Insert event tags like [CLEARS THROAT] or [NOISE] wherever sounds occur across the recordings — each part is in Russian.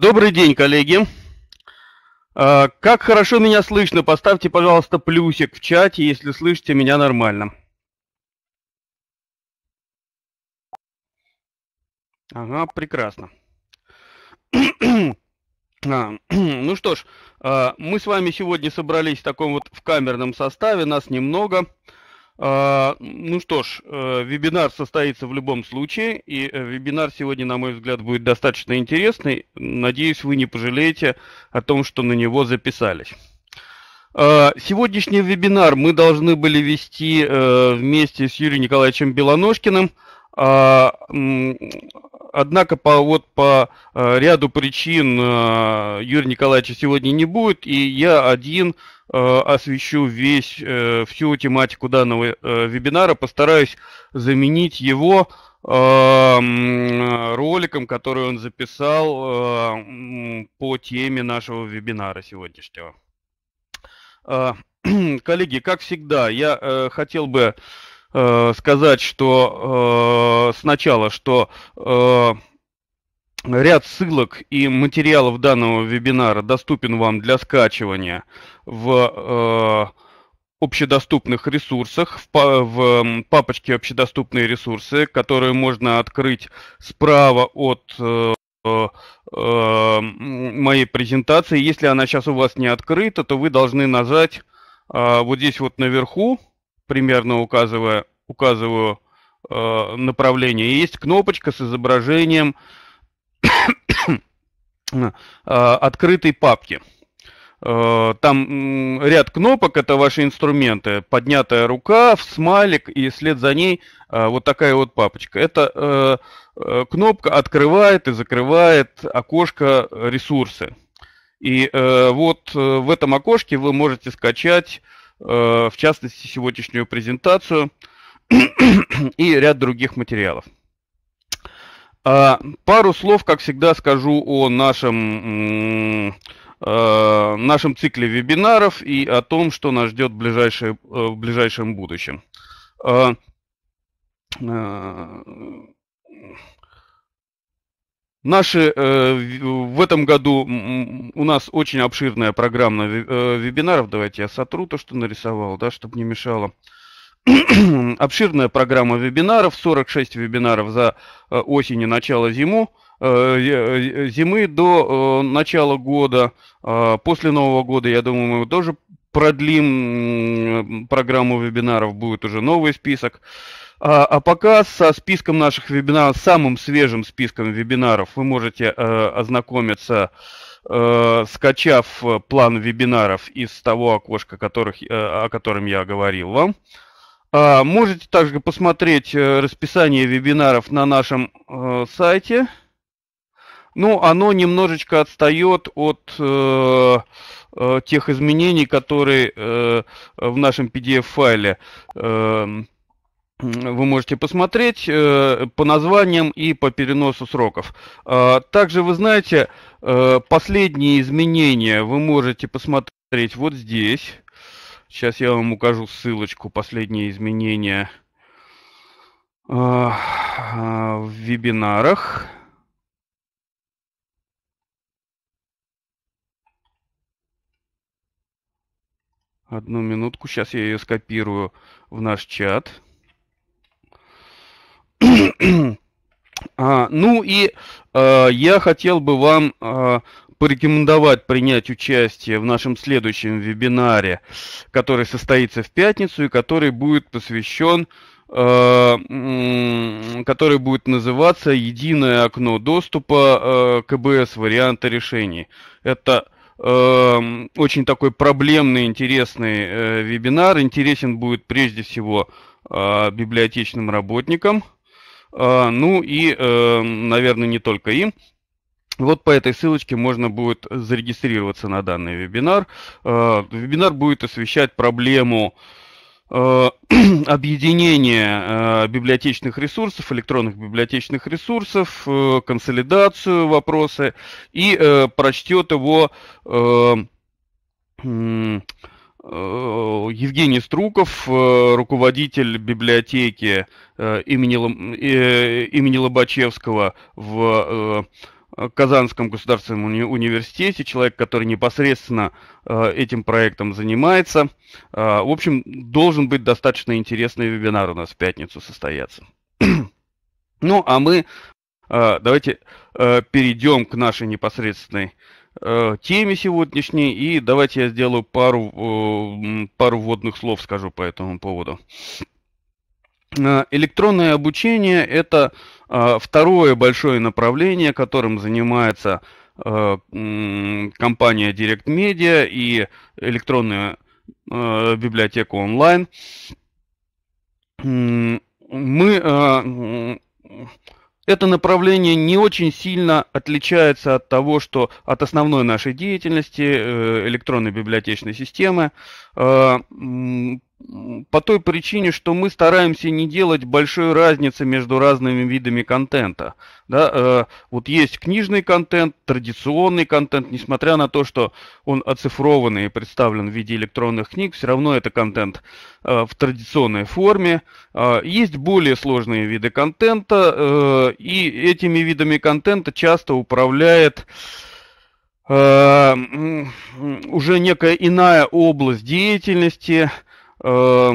Добрый день, коллеги. А, как хорошо меня слышно, поставьте, пожалуйста, плюсик в чате, если слышите меня нормально. Ага, прекрасно. [CLEARS THROAT] А, [CLEARS THROAT] ну что ж, а, мы с вами сегодня собрались в таком вот в камерном составе, нас немного. А, ну что ж, э, вебинар состоится в любом случае, и э, вебинар сегодня, на мой взгляд, будет достаточно интересный. Надеюсь, вы не пожалеете о том, что на него записались. А, сегодняшний вебинар мы должны были вести э, вместе с Юрием Николаевичем Белоножкиным а, Однако по, вот, по э, ряду причин э, Юрия Николаевича сегодня не будет, и я один э, освещу весь, э, всю тематику данного э, вебинара, постараюсь заменить его э, роликом, который он записал э, по теме нашего вебинара сегодняшнего. Э, [CLEARS THROAT] коллеги, как всегда, я э, хотел бы э, Э, сказать, что э, сначала, что э, ряд ссылок и материалов данного вебинара доступен вам для скачивания в э, общедоступных ресурсах, в, в папочке «Общедоступные ресурсы», которые можно открыть справа от э, э, моей презентации. Если она сейчас у вас не открыта, то вы должны нажать э, вот здесь вот наверху примерно указывая, указываю э, направление. И есть кнопочка с изображением [COUGHS] э, открытой папки. Э, там ряд кнопок, это ваши инструменты. Поднятая рука, в смайлик и след за ней э, вот такая вот папочка. Это кнопка открывает и закрывает окошко ресурсы. И вот в этом окошке вы можете скачать Э, в частности, сегодняшнюю презентацию и ряд других материалов. А, пару слов, как всегда, скажу о нашем, э, нашем цикле вебинаров и о том, что нас ждет в, ближайшее, э, в ближайшем будущем. А, Наши э, в этом году у нас очень обширная программа э, вебинаров. Давайте я сотру то, что нарисовал, да, чтобы не мешало. [CLEARS THROAT] Обширная программа вебинаров, 46 вебинаров за э, осень и начало зиму, э, э, зимы до э, начала года. Э, после Нового года, я думаю, мы тоже продлим программу вебинаров, будет уже новый список. Э, а, а пока со списком наших вебинаров, самым свежим списком вебинаров вы можете э, ознакомиться, э, скачав э, план вебинаров из того окошка, которых, э, о котором я говорил вам. А, можете также посмотреть э, расписание вебинаров на нашем э, сайте. Ну, оно немножечко отстает от э, э, тех изменений, которые э, в нашем PDF-файле э, эм, вы можете посмотреть э, по названиям и по переносу сроков. А, также вы знаете, э, последние изменения вы можете посмотреть вот здесь. Сейчас я вам укажу ссылочку «Последние изменения э, в вебинарах». Одну минутку, сейчас я ее скопирую в наш чат а, ну и э, я хотел бы вам э, порекомендовать принять участие в нашем следующем вебинаре, который состоится в пятницу и который будет посвящен э, который будет называться «Единое окно доступа э, КБС варианта решений». Это э, очень такой проблемный, интересный вебинар. Интересен будет прежде всего библиотечным работникам – а, ну и, эм, наверное, не только им. Вот по этой ссылочке можно будет зарегистрироваться на данный вебинар. А, вебинар будет освещать проблему э, [CLEARS THROAT] объединения э, библиотечных ресурсов, электронных библиотечных ресурсов, э, консолидацию вопросы и прочтет его Э, Евгений Струков, э, руководитель библиотеки э, имени, имени Лобачевского в Казанском государственном уни университете, человек, который непосредственно этим проектом занимается. в общем, должен быть достаточно интересный вебинар у нас в пятницу состояться. [CLEARS THROAT] ну, а мы давайте перейдем к нашей непосредственной э, теме сегодняшней, и давайте я сделаю пару, э, пару вводных слов скажу по этому поводу. Э, электронное обучение – это э, второе большое направление, которым занимается э, компания Direct Media и электронная э, библиотека онлайн. Мы э, это направление не очень сильно отличается от того, что от основной нашей деятельности э, электронной библиотечной системы. Э, по той причине, что мы стараемся не делать большой разницы между разными видами контента. Да, э, вот есть книжный контент, традиционный контент, несмотря на то, что он оцифрованный и представлен в виде электронных книг, все равно это контент э, в традиционной форме. Э, есть более сложные виды контента, э, и этими видами контента часто управляет э, уже некая иная область деятельности – Э,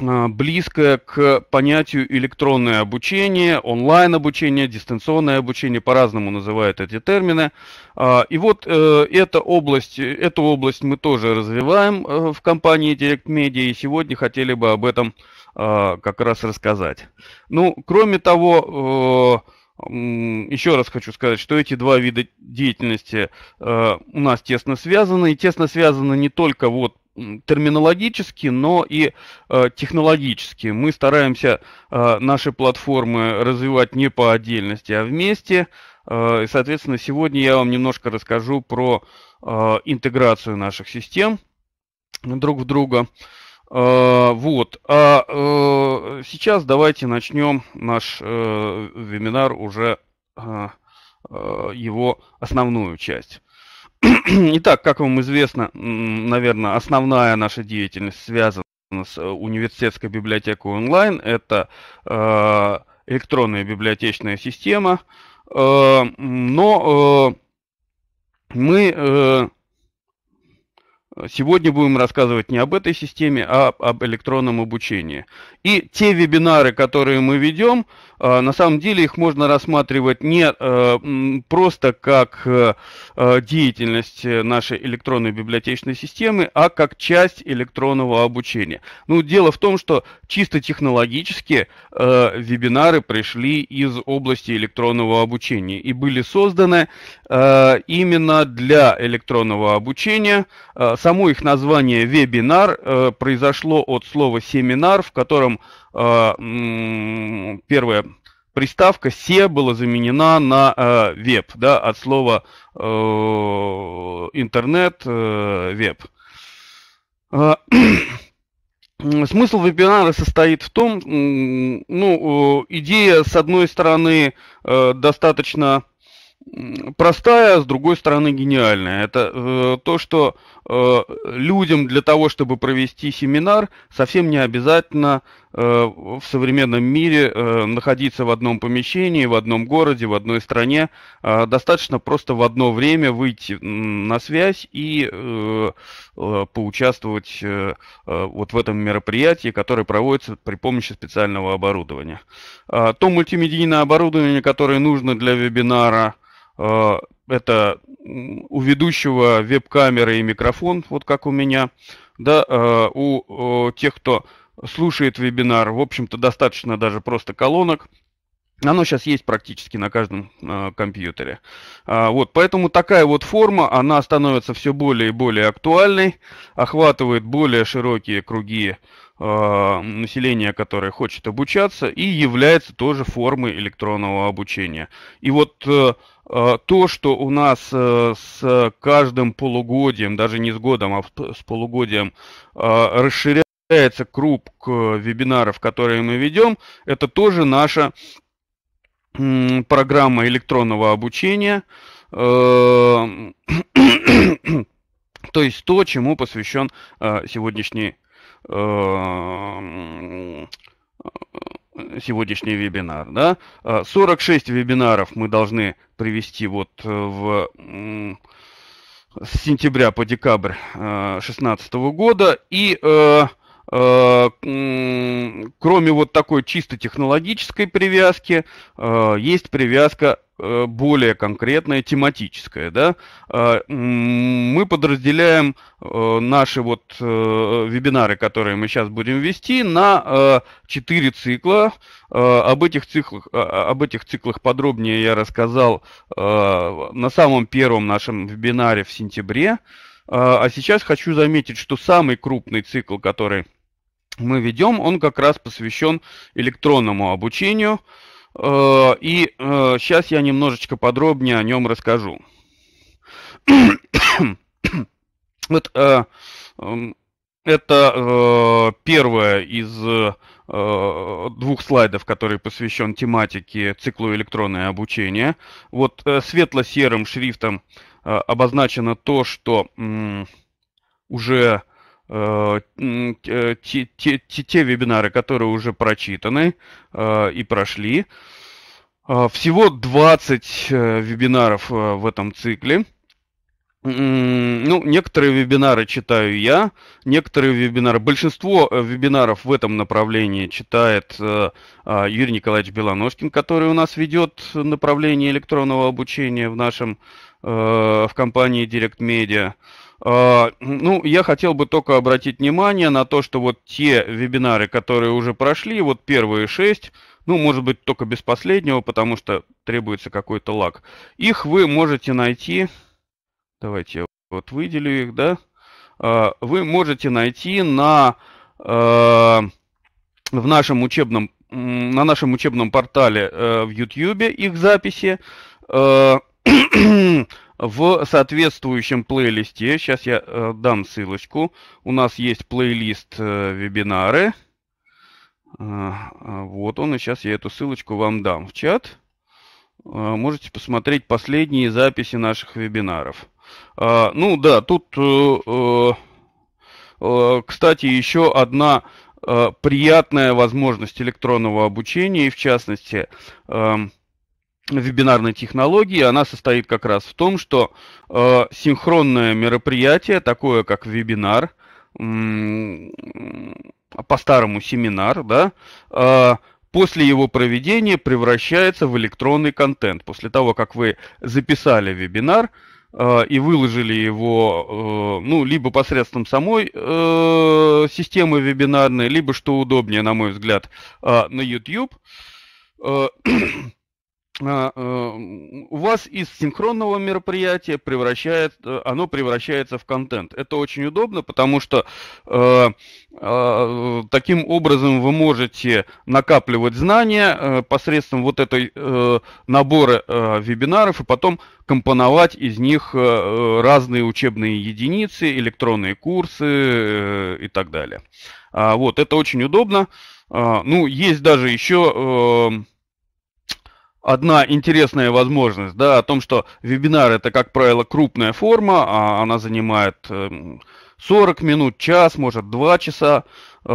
э, близкое к понятию электронное обучение, онлайн-обучение, дистанционное обучение, по-разному называют эти термины. А, и вот э, эта область, эту область мы тоже развиваем в компании Direct Media, и сегодня хотели бы об этом а, как раз рассказать. Ну, кроме того, еще раз хочу сказать, что эти два вида деятельности у нас тесно связаны, и тесно связаны не только вот терминологически, но и э, технологически. Мы стараемся э, наши платформы развивать не по отдельности, а вместе. Э, и, соответственно, сегодня я вам немножко расскажу про э, интеграцию наших систем друг в друга. Э, вот. А э, сейчас давайте начнем наш э, вебинар уже э, э его основную часть. [CLEARS THROAT] Итак, как вам известно, наверное, основная наша деятельность связана с э, университетской библиотекой онлайн. Это э, электронная библиотечная система. Э, но мы Сегодня будем рассказывать не об этой системе, а об электронном обучении. И те вебинары, которые мы ведем, э, на самом деле их можно рассматривать не э, просто как э, деятельность нашей электронной библиотечной системы, а как часть электронного обучения. Ну, дело в том, что чисто технологически вебинары пришли из области электронного обучения и были созданы именно для электронного обучения с Само их название вебинар э, произошло от слова семинар, в котором э, первая приставка «се» была заменена на э, «веб», да, от слова э, «интернет», э, «веб». Э, [CLEARS THROAT] смысл вебинара состоит в том, ну, э, идея, с одной стороны, э, достаточно простая, с другой стороны гениальная. Это э, то, что э, людям для того, чтобы провести семинар, совсем не обязательно э, в современном мире э, находиться в одном помещении, в одном городе, в одной стране. Э, достаточно просто в одно время выйти на связь и э, э, поучаствовать э, э, вот в этом мероприятии, которое проводится при помощи специального оборудования. Э, то мультимедийное оборудование, которое нужно для вебинара – Э, это у ведущего веб камеры и микрофон, вот как у меня, да, э, у тех, кто слушает вебинар, в общем-то, достаточно даже просто колонок – оно сейчас есть практически на каждом э, компьютере. А, вот, поэтому такая вот форма, она становится все более и более актуальной, охватывает более широкие круги э, населения, которое хочет обучаться, и является тоже формой электронного обучения. И вот э, а, то, что у нас э, с каждым полугодием, даже не с годом, а с полугодием расширяется круг э, вебинаров, которые мы ведем, это тоже наша программа электронного обучения, э, [COUGHS] то есть то, чему посвящен э, сегодняшний э, сегодняшний вебинар. Да? 46 вебинаров мы должны привести вот в с сентября по декабрь 2016 года. И Э, кроме вот такой чисто технологической привязки, э, есть привязка э, более конкретная, тематическая. Да? Мы подразделяем наши вот вебинары, которые мы сейчас будем вести, на 4 цикла. Об этих циклах, об этих циклах подробнее я рассказал на самом первом нашем вебинаре в сентябре. А сейчас хочу заметить, что самый крупный цикл, который мы ведем, он как раз посвящен электронному обучению. Э, и сейчас э, я немножечко подробнее о нем расскажу. [COUGHS] Вот э, эм, это первое из двух слайдов, который посвящен тематике циклу электронное обучение. Вот светло-серым шрифтом обозначено то, что уже Э, э, те, те, те, те вебинары, которые уже прочитаны э, и прошли. Э, всего 20 вебинаров в этом цикле. Ну, некоторые вебинары читаю я, некоторые вебинары, большинство вебинаров в этом направлении читает Юрий Николаевич Белоножкин, который у нас ведет направление электронного обучения в нашем, в компании Direct Media. А, ну, я хотел бы только обратить внимание на то, что вот те вебинары, которые уже прошли, вот первые шесть, ну, может быть, только без последнего, потому что требуется какой-то лаг. Их вы можете найти, давайте я вот выделю их, да, а, вы можете найти на, а, в нашем учебном, на нашем учебном портале э, в YouTube их записи [CLEARS THROAT] в соответствующем плейлисте, сейчас я э, дам ссылочку, у нас есть плейлист э, вебинары. Э, вот он, и сейчас я эту ссылочку вам дам в чат. Э, можете посмотреть последние записи наших вебинаров. Э, ну да, тут, э, э, э кстати, еще одна э, приятная возможность электронного обучения, и в частности... Э, вебинарной технологии, она состоит как раз в том, что э, синхронное мероприятие, такое как вебинар, по-старому семинар, да, э, после его проведения превращается в электронный контент. После того, как вы записали вебинар э, и выложили его, э, ну, либо посредством самой э, системы вебинарной, либо, что удобнее, на мой взгляд, э, на YouTube, э, а, у вас из синхронного мероприятия превращает, э, оно превращается в контент. Это очень удобно, потому что э, э, таким образом вы можете накапливать знания э, посредством вот этой э, набора э, вебинаров и потом компоновать из них э, разные учебные единицы, электронные курсы э, и так далее. А, вот, это очень удобно. А, ну, есть даже еще... Э, одна интересная возможность, да, о том, что вебинар это, как правило, крупная форма, а она занимает 40 эм, минут, час, может, 2 часа. Э,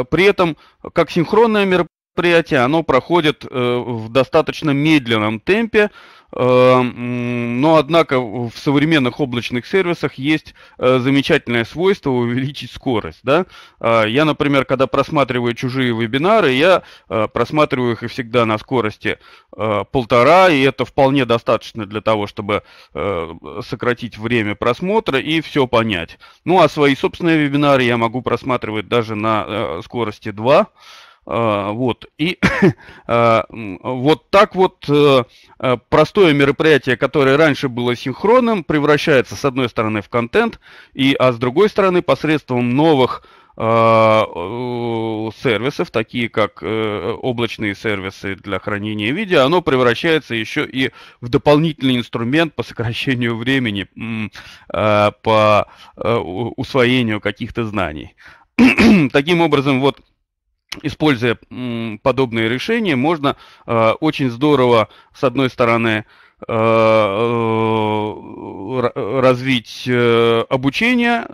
э, при этом, как синхронное мероприятие, оно проходит э, в достаточно медленном темпе, Э, но, однако, в современных облачных сервисах есть э, замечательное свойство увеличить скорость. Да? Э, я, например, когда просматриваю чужие вебинары, я просматриваю их и всегда на скорости полтора, и это вполне достаточно для того, чтобы сократить время просмотра и все понять. Ну, а свои собственные вебинары я могу просматривать даже на скорости 2. А, вот. И [COUGHS] а, вот так вот э, э, простое мероприятие, которое раньше было синхронным, превращается с одной стороны в контент, и, а с другой стороны посредством новых а, сервисов, такие как э, облачные сервисы для хранения видео, оно превращается еще и в дополнительный инструмент по сокращению времени, по усвоению каких-то знаний. [COUGHS] Таким образом, вот используя подобные решения, можно э, очень здорово, с одной стороны, э, э, развить обучение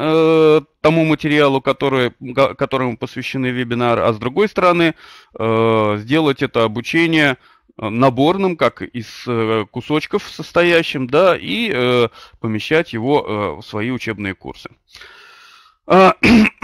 тому материалу, который, которому посвящены вебинары, а с другой стороны, сделать это обучение наборным, как из кусочков состоящим, да, и помещать его в свои учебные курсы. А, [CLEARS THROAT]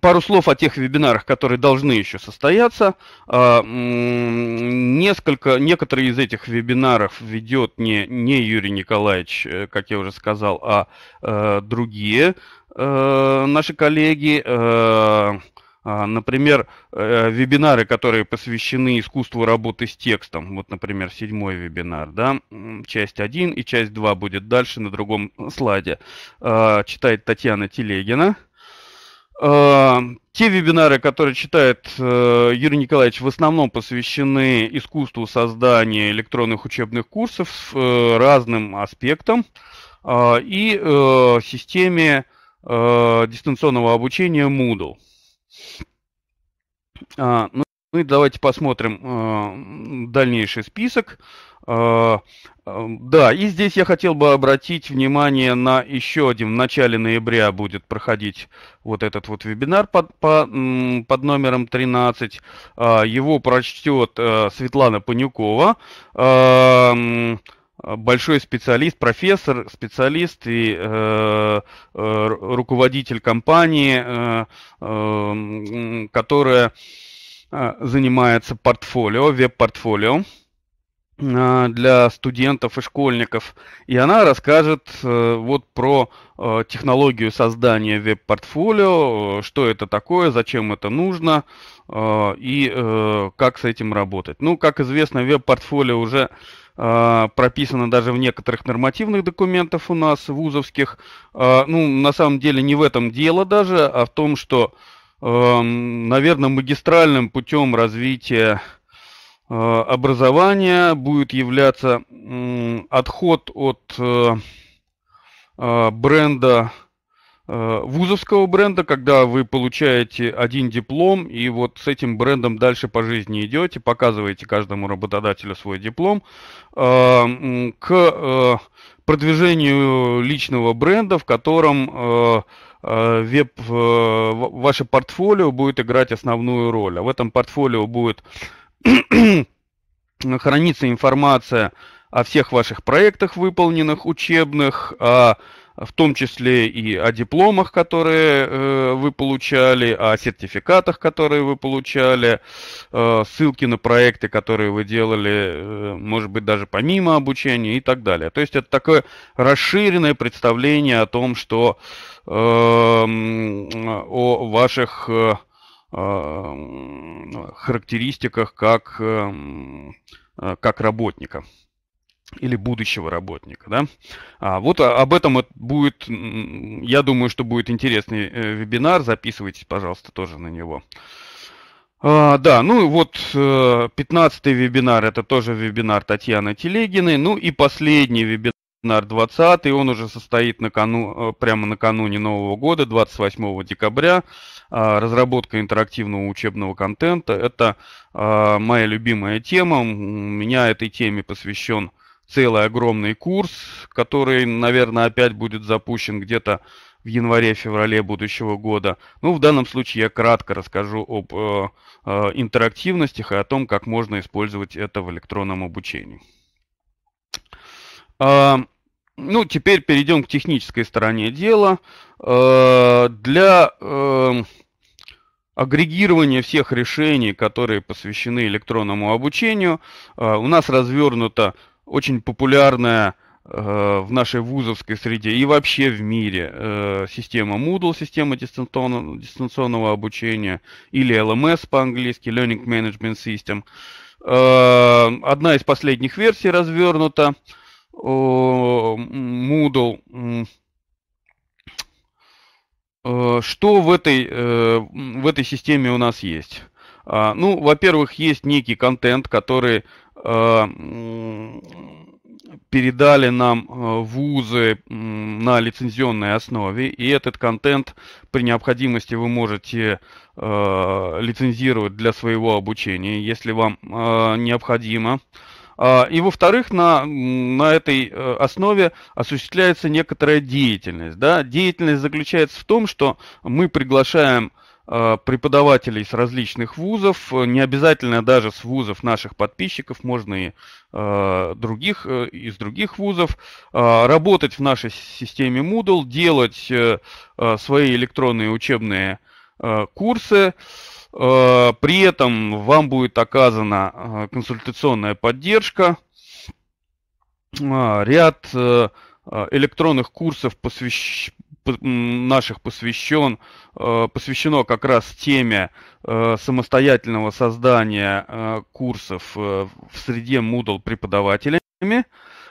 Пару слов о тех вебинарах, которые должны еще состояться. А, несколько, некоторые из этих вебинаров ведет не, не Юрий Николаевич, э, как я уже сказал, а э, другие э, наши коллеги. А, например, вебинары, которые посвящены искусству работы с текстом. Вот, например, седьмой вебинар, да, часть 1 и часть 2 будет дальше на другом слайде. Читает Татьяна Телегина. Эм, те вебинары, которые читает э, Юрий Николаевич, в основном посвящены искусству создания электронных учебных курсов э, разным аспектам э, и системе дистанционного обучения Moodle. А, ну и давайте посмотрим дальнейший список. Э, эм, да, и здесь я хотел бы обратить внимание на еще один. В начале ноября будет проходить вот этот вот вебинар под, по, под номером 13. Э, его прочтет э, Светлана Панюкова, эм, большой специалист, профессор, специалист и руководитель компании, эм, которая занимается портфолио, веб-портфолио. А, для студентов и школьников. И она расскажет э, вот про э, технологию создания веб-портфолио, э, что это такое, зачем это нужно и как с этим работать. Ну, как известно, веб-портфолио уже прописано даже в некоторых нормативных документах у нас, вузовских. Ну, на самом деле не в этом дело даже, а в том, что, эм, наверное, магистральным путем развития Э, образования будет являться отход от э, э, бренда вузовского бренда, когда вы получаете один диплом и вот с этим брендом дальше по жизни идете, показываете каждому работодателю свой диплом, к продвижению личного бренда, в котором веб, ваше портфолио будет играть основную роль. А в этом портфолио будет [CLEARS THROAT] хранится информация о всех ваших проектах выполненных, учебных, о, в том числе и о дипломах, которые э, вы получали, о сертификатах, которые вы получали, э, ссылки на проекты, которые вы делали, э, может быть, даже помимо обучения и так далее. То есть это такое расширенное представление о том, что э, о ваших... Э, Эм, ну, характеристиках как, эм, э, как работника или будущего работника. Да? А, вот а, об этом будет, я думаю, что будет интересный э, вебинар. Записывайтесь, пожалуйста, тоже на него. А, да, ну вот 15-й э, вебинар, это тоже вебинар Татьяны Телегиной. Ну и последний вебинар нар 20 он уже состоит накану, э, прямо накануне Нового года, 28 декабря. А, разработка интерактивного учебного контента – это а, моя любимая тема. У меня этой теме посвящен целый огромный курс, который, наверное, опять будет запущен где-то в январе-феврале будущего года. Ну, в данном случае я кратко расскажу об э, э интерактивностях и о том, как можно использовать это в электронном обучении. Ну, теперь перейдем к технической стороне дела. Э, для эм, агрегирования всех решений, которые посвящены электронному обучению, э, у нас развернута очень популярная э, в нашей вузовской среде и вообще в мире система Moodle, система дистанционного, дистанционного обучения, или LMS по-английски, Learning Management System. Одна из последних версий развернута. Э, Moodle. Э, что в этой, э, в этой системе у нас есть? А, ну, во-первых, есть некий контент, который передали нам вузы на лицензионной основе, и этот контент при необходимости вы можете лицензировать для своего обучения, если вам необходимо. А, и, во-вторых, на, на этой э, основе осуществляется некоторая деятельность. Да? Деятельность заключается в том, что мы приглашаем э, преподавателей с различных вузов, э, не обязательно даже с вузов наших подписчиков, можно и э, других, из других вузов, э, работать в нашей системе Moodle, делать свои электронные учебные курсы, Э, при этом вам будет оказана э, консультационная поддержка, э, ряд электронных курсов посвящ... наших посвящен, посвящено как раз теме самостоятельного создания курсов в среде Moodle преподавателями.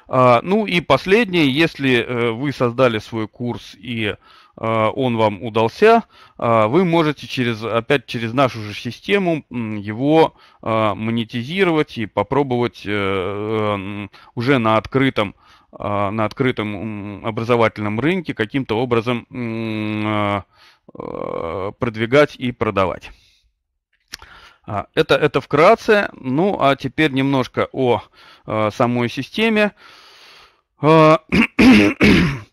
А, ну и последнее, если вы создали свой курс и Э, он вам удался, э, вы можете через, опять через нашу же систему его э, монетизировать и попробовать уже на открытом на открытом образовательном рынке каким-то образом продвигать и продавать. А, это, это вкратце. Ну, а теперь немножко о самой системе. А, [CLEARS THROAT]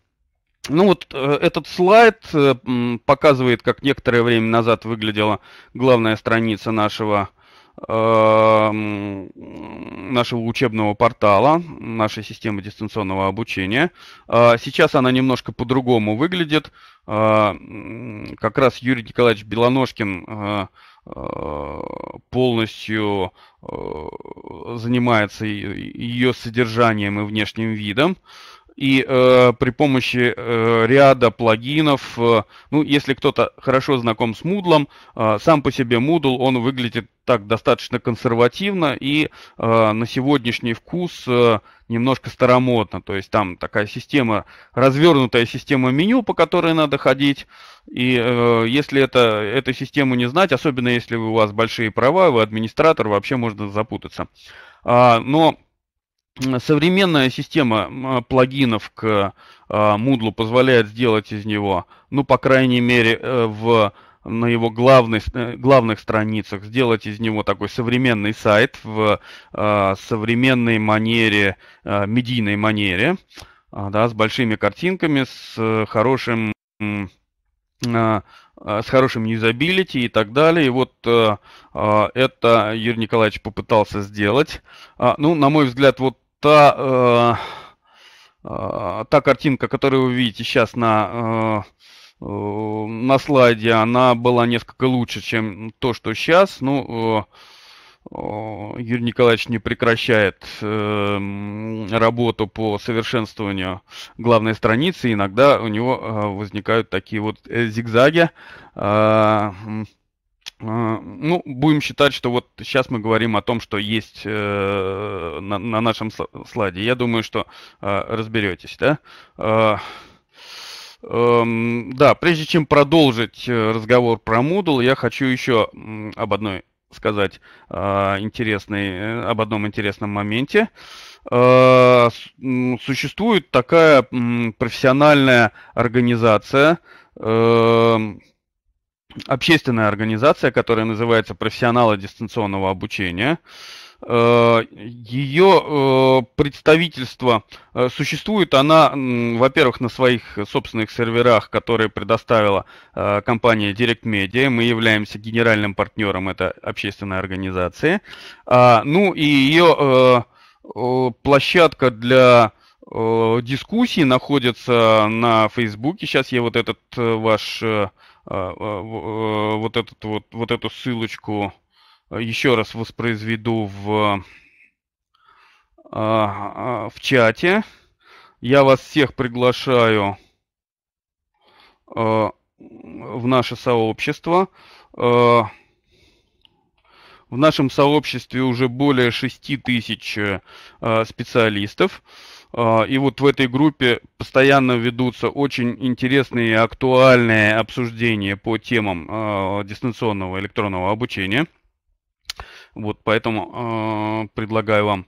Ну вот э, этот слайд э, показывает, как некоторое время назад выглядела главная страница нашего э, нашего учебного портала, нашей системы дистанционного обучения. А сейчас она немножко по-другому выглядит. А, как раз Юрий Николаевич Белоножкин полностью занимается ее содержанием и внешним видом. И э, при помощи э, ряда плагинов, э, ну, если кто-то хорошо знаком с Moodle, э, сам по себе Moodle, он выглядит так достаточно консервативно и э, на сегодняшний вкус э, немножко старомодно. То есть там такая система, развернутая система меню, по которой надо ходить. И э, если это, эту систему не знать, особенно если у вас большие права, вы администратор, вообще можно запутаться. А, но современная система а, плагинов к а, Moodle позволяет сделать из него, ну, по крайней мере, э, в, на его главной, э, главных страницах, сделать из него такой современный сайт в а, современной манере, медийной манере, да, с большими картинками, с э, хорошим с хорошим юзабилити и так далее. И вот это Юрий Николаевич попытался сделать. ну, на мой взгляд, вот та, э, э, та картинка, которую вы видите сейчас на, э, э, на слайде, она была несколько лучше, чем то, что сейчас. Ну, э, э, Юрий Николаевич не прекращает э, работу по совершенствованию главной страницы. Иногда у него э, возникают такие вот э, зигзаги. Э, а, ну, будем считать, что вот сейчас мы говорим о том, что есть э, на, нашем слайде. Я думаю, что а, разберетесь, да? А, эм, да, прежде чем продолжить э, разговор про Moodle, я хочу еще об одной сказать э, интересный, об одном интересном моменте. существует такая профессиональная организация, эм, общественная организация, которая называется «Профессионалы дистанционного обучения». Э, ее э, представительство э, существует, она, во-первых, на своих собственных серверах, которые предоставила компания Direct Media. Мы являемся генеральным партнером этой общественной организации. А, ну и ее площадка для дискуссий находится на Фейсбуке. Сейчас я вот этот ваш а, а, э, вот, этот, вот, вот эту ссылочку э, еще раз воспроизведу в, а, в чате. Я вас всех приглашаю в наше сообщество. В нашем сообществе уже более 6 тысяч э, специалистов. А, и вот в этой группе постоянно ведутся очень интересные и актуальные обсуждения по темам а, дистанционного электронного обучения. Вот поэтому а, предлагаю вам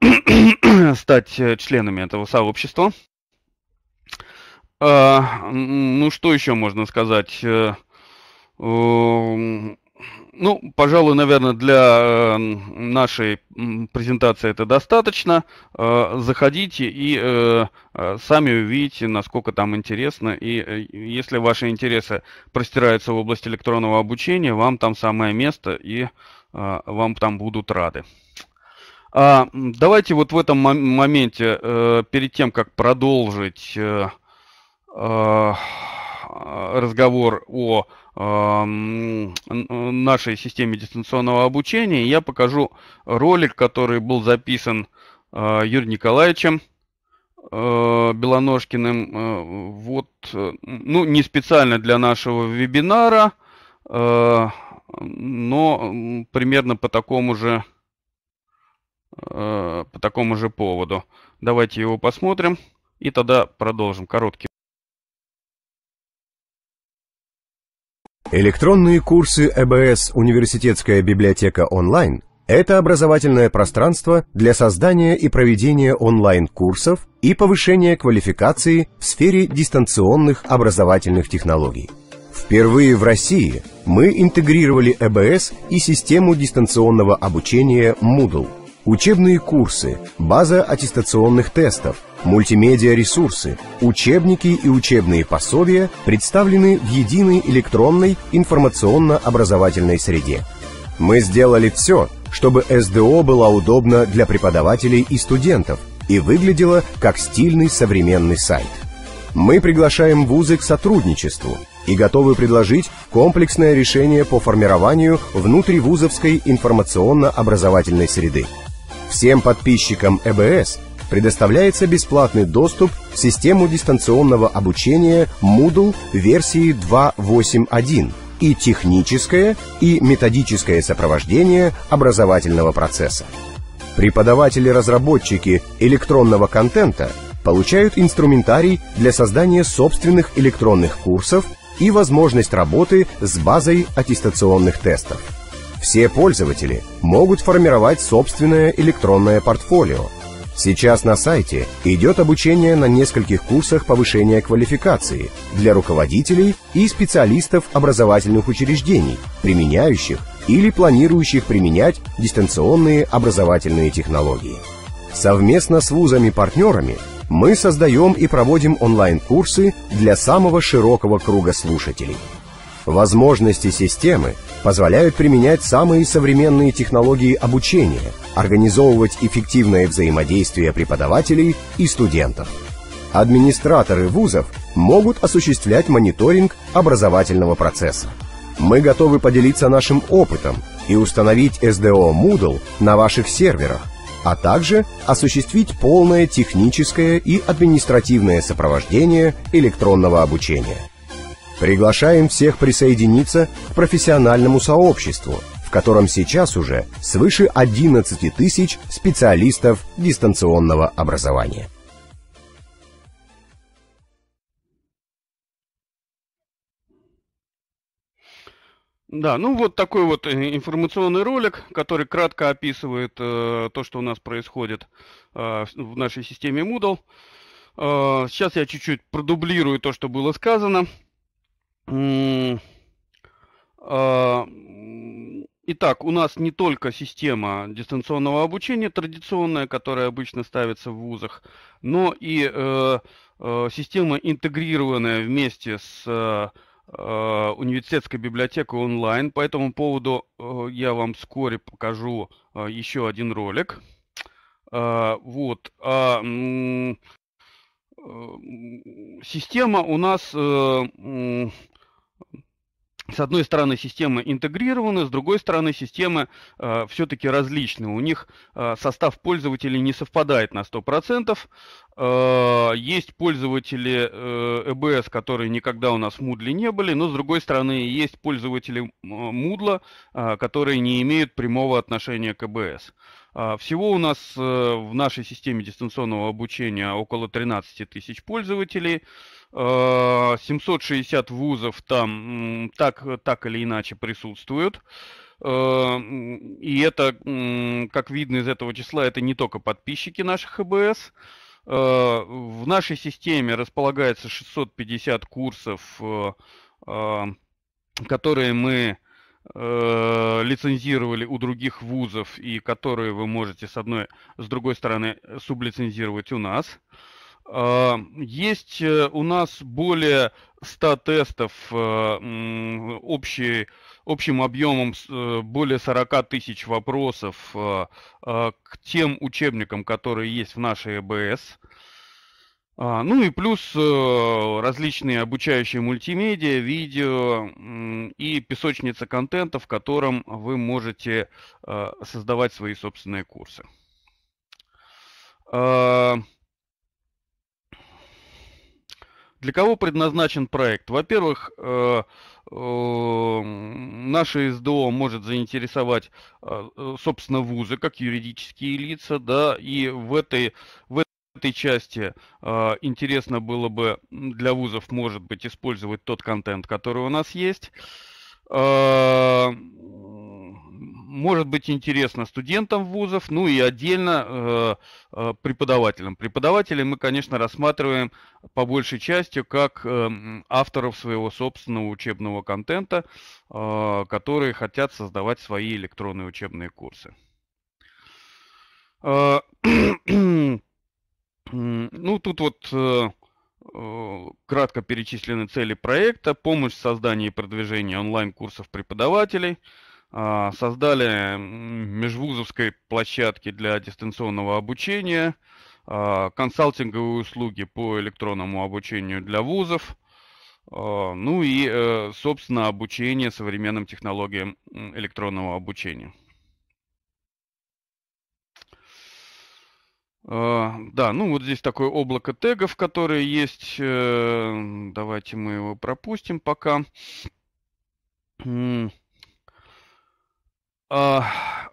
[COUGHS] стать членами этого сообщества. Ну что еще можно сказать? Э, ну, пожалуй, наверное, для эм, нашей презентации это достаточно. Э, заходите и э, э, сами увидите, насколько там интересно. И если ваши интересы простираются в область электронного обучения, вам там самое место и вам там будут рады. А, давайте вот в этом моменте, перед тем, как продолжить разговор о Эм, нашей системе дистанционного обучения. Я покажу ролик, который был записан э, Юрием Николаевичем э, Белоножкиным. Э, вот, ну, не специально для нашего вебинара, но примерно по такому же по такому же поводу. Давайте его посмотрим и тогда продолжим. Короткий Электронные курсы ЭБС «Университетская библиотека онлайн» — это образовательное пространство для создания и проведения онлайн-курсов и повышения квалификации в сфере дистанционных образовательных технологий. Впервые в России мы интегрировали ЭБС и систему дистанционного обучения Moodle, учебные курсы, база аттестационных тестов, Мультимедиа-ресурсы, учебники и учебные пособия представлены в единой электронной информационно-образовательной среде. Мы сделали все, чтобы СДО была удобна для преподавателей и студентов и выглядела как стильный современный сайт. Мы приглашаем вузы к сотрудничеству и готовы предложить комплексное решение по формированию внутривузовской информационно-образовательной среды. Всем подписчикам ЭБС – предоставляется бесплатный доступ в систему дистанционного обучения Moodle версии 2.8.1 и техническое и методическое сопровождение образовательного процесса. Преподаватели-разработчики электронного контента получают инструментарий для создания собственных электронных курсов и возможность работы с базой аттестационных тестов. Все пользователи могут формировать собственное электронное портфолио, Сейчас на сайте идет обучение на нескольких курсах повышения квалификации для руководителей и специалистов образовательных учреждений, применяющих или планирующих применять дистанционные образовательные технологии. Совместно с вузами-партнерами мы создаем и проводим онлайн-курсы для самого широкого круга слушателей – Возможности системы позволяют применять самые современные технологии обучения, организовывать эффективное взаимодействие преподавателей и студентов. Администраторы вузов могут осуществлять мониторинг образовательного процесса. Мы готовы поделиться нашим опытом и установить SDO Moodle на ваших серверах, а также осуществить полное техническое и административное сопровождение электронного обучения. Приглашаем всех присоединиться к профессиональному сообществу, в котором сейчас уже свыше 11 тысяч специалистов дистанционного образования. Да, ну вот такой вот э, информационный ролик, который кратко описывает э, то, что у нас происходит э, в нашей системе Moodle. Э, сейчас я чуть-чуть продублирую то, что было сказано. А, итак, у нас не только система дистанционного обучения традиционная, которая обычно ставится в вузах, но и э, э, система интегрированная вместе с э, э университетской библиотекой онлайн. По этому поводу э, я вам вскоре покажу э, еще один ролик. Э, вот. А, э, система у нас э, с одной стороны, системы интегрированы, с другой стороны, системы э, все-таки различны. У них э, состав пользователей не совпадает на 100%. Э, есть пользователи э, которые никогда у нас в Moodle не были, но, с другой стороны, есть пользователи Moodle, э, которые не имеют прямого отношения к EBS. Э, всего у нас э, в нашей системе дистанционного обучения около 13 тысяч пользователей – 760 э, вузов там так, так или иначе присутствуют. Э, и это, как видно из этого числа, это не только подписчики наших ХБС. Э, в нашей системе располагается 650 курсов, которые мы лицензировали у других вузов и которые вы можете с одной, с другой стороны сублицензировать у нас. Uh, а, есть э, у нас более 100 тестов э, общей общим объемом э, более 40 тысяч вопросов а, к тем учебникам, которые есть в нашей ЭБС. А, ну и плюс различные обучающие мультимедиа, видео и песочница контента, в котором вы можете создавать свои собственные курсы. Для кого предназначен проект? Во-первых, э, э, наше СДО может заинтересовать, э, собственно, вузы, как юридические лица, да, и в этой, в этой части э, интересно было бы для вузов, может быть, использовать тот контент, который у нас есть. Э, может быть интересно студентам вузов, ну и отдельно э, э, преподавателям. Преподавателей мы, конечно, рассматриваем по большей части как э, авторов своего собственного учебного контента, э, которые хотят создавать свои электронные учебные курсы. Э, [CLEARS THROAT] ну, тут вот э, кратко перечислены цели проекта, помощь в создании и продвижении онлайн-курсов преподавателей – а, создали межвузовской площадки для дистанционного обучения, а, консалтинговые услуги по электронному обучению для вузов, а, ну и, э, собственно, обучение современным технологиям электронного обучения. Да, ну вот здесь такое облако тегов, которые есть. Э, давайте мы его пропустим пока. А,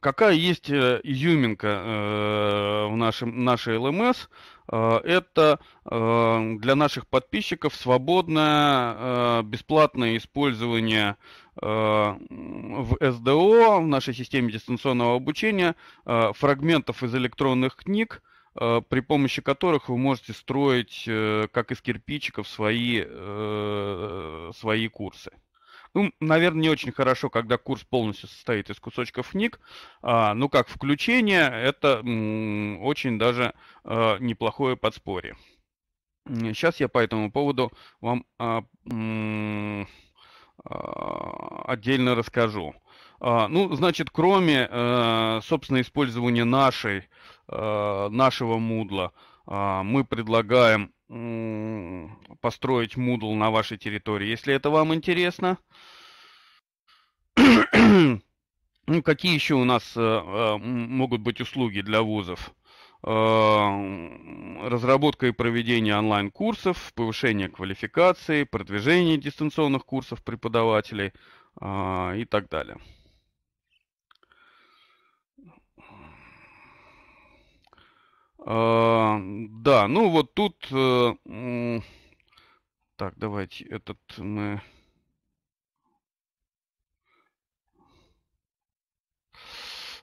какая есть э, изюминка э, в нашем, нашей ЛМС? Э, это э, для наших подписчиков свободное, э, бесплатное использование э, в СДО, в нашей системе дистанционного обучения, фрагментов из электронных книг, при помощи которых вы можете строить, как из кирпичиков, свои, свои курсы. Ну, наверное, не очень хорошо, когда курс полностью состоит из кусочков книг. А, ну как, включение – это м, очень даже а, неплохое подспорье. Сейчас я по этому поводу вам а, м, а, отдельно расскажу. А, ну, значит, кроме, а, собственно, использования нашей, а, нашего мудла, а, мы предлагаем построить Moodle на вашей территории, если это вам интересно. [CLEARS THROAT] ну, какие еще у нас э, э, могут быть услуги для вузов? Э, разработка и проведение онлайн-курсов, повышение квалификации, продвижение дистанционных курсов преподавателей а, и так далее. А, да, ну вот тут... Э, так, давайте этот мы...